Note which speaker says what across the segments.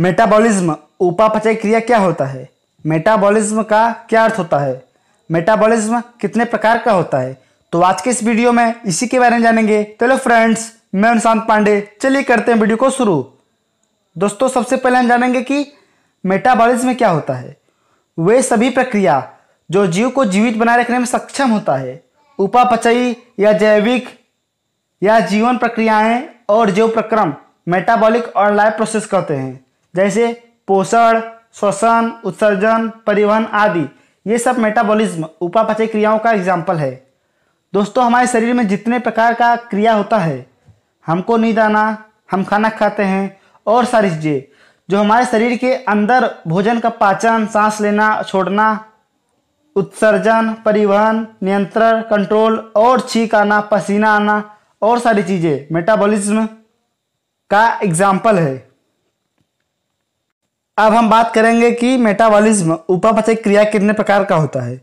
Speaker 1: metabolism उपापचय क्रिया क्या होता है मेटाबॉलिज्म का क्या अर्थ होता है मेटाबॉलिज्म कितने प्रकार का होता है तो आज के इस वीडियो में इसी के बारे में जानेंगे चलो तो फ्रेंड्स मैं अनुशांत पांडे चलिए करते हैं वीडियो को शुरू दोस्तों सबसे पहले हम जानेंगे कि मेटाबॉलिज्म क्या होता है वे सभी प्रक्रिया जो जीव को जीवित बनाए रखने में सक्षम होता है उपापचयी या जैविक या जीवन प्रक्रियाएं और जीव प्रक्रम मेटाबॉलिक और लाइफ प्रोसेस कहते हैं जैसे पोषण श्वसन उत्सर्जन परिवहन आदि ये सब मेटाबॉलिज्म उपापचय क्रियाओं का एग्जाम्पल है दोस्तों हमारे शरीर में जितने प्रकार का क्रिया होता है हमको नींद आना हम खाना खाते हैं और सारी चीज़ें जो हमारे शरीर के अंदर भोजन का पाचन सांस लेना छोड़ना उत्सर्जन परिवहन नियंत्रण कंट्रोल और छींक आना पसीना आना और सारी चीज़ें मेटाबॉलिज्म का एग्जाम्पल है अब हम बात करेंगे कि मेटाबॉलिज्म उपापचय क्रिया कितने प्रकार का होता है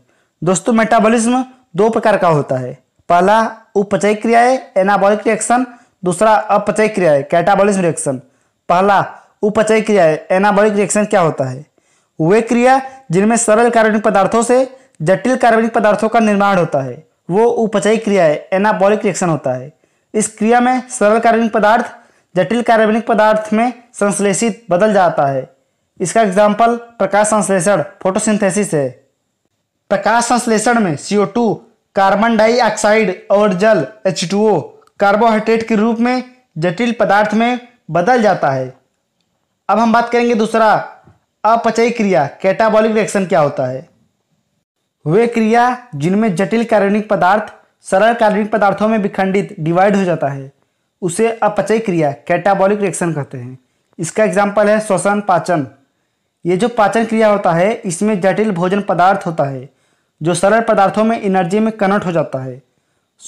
Speaker 1: दोस्तों मेटाबॉलिज्म दो प्रकार का होता है पहला उपचय क्रियाएं एनाबॉलिक रिएक्शन दूसरा अपचय क्रियाएं कैटाबॉलिज्म रिएक्शन पहला उपचय क्रियाएं एनाबॉलिक रिएक्शन क्या होता है वे क्रिया जिनमें सरल कार्बनिक पदार्थों से जटिल कार्बनिक पदार्थों का निर्माण होता है वो उपचय क्रियाएं एनाबॉलिक रिएक्शन होता है इस क्रिया में सरल कार्बनिक पदार्थ जटिल कार्बनिक पदार्थ में संश्लेषित बदल जाता है इसका एग्जाम्पल प्रकाश संश्लेषण फोटोसिंथेसिस है प्रकाश संश्लेषण में CO2, कार्बन डाइऑक्साइड और जल H2O कार्बोहाइड्रेट के रूप में जटिल पदार्थ में बदल जाता है अब हम बात करेंगे दूसरा अपचयी क्रिया कैटाबॉलिक रिएक्शन क्या होता है वे क्रिया जिनमें जटिल कार्बनिक पदार्थ सरल कार्बनिक पदार्थों में विखंडित डिवाइड हो जाता है उसे अपचय क्रिया कैटाबॉलिक रिएक्शन कहते हैं इसका एग्जाम्पल है श्वसन पाचन ये जो पाचन क्रिया होता है इसमें जटिल भोजन पदार्थ होता है जो सरल पदार्थों में एनर्जी में कन्वर्ट हो जाता है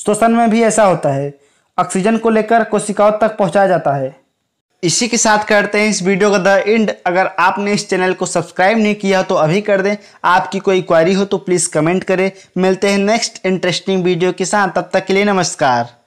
Speaker 1: श्वसन में भी ऐसा होता है ऑक्सीजन को लेकर कोशिकाओं तक पहुंचाया जाता है इसी के साथ करते हैं इस वीडियो का द एंड अगर आपने इस चैनल को सब्सक्राइब नहीं किया तो अभी कर दें आपकी कोई क्वारी हो तो प्लीज़ कमेंट करें मिलते हैं नेक्स्ट इंटरेस्टिंग वीडियो के साथ तब तक के लिए नमस्कार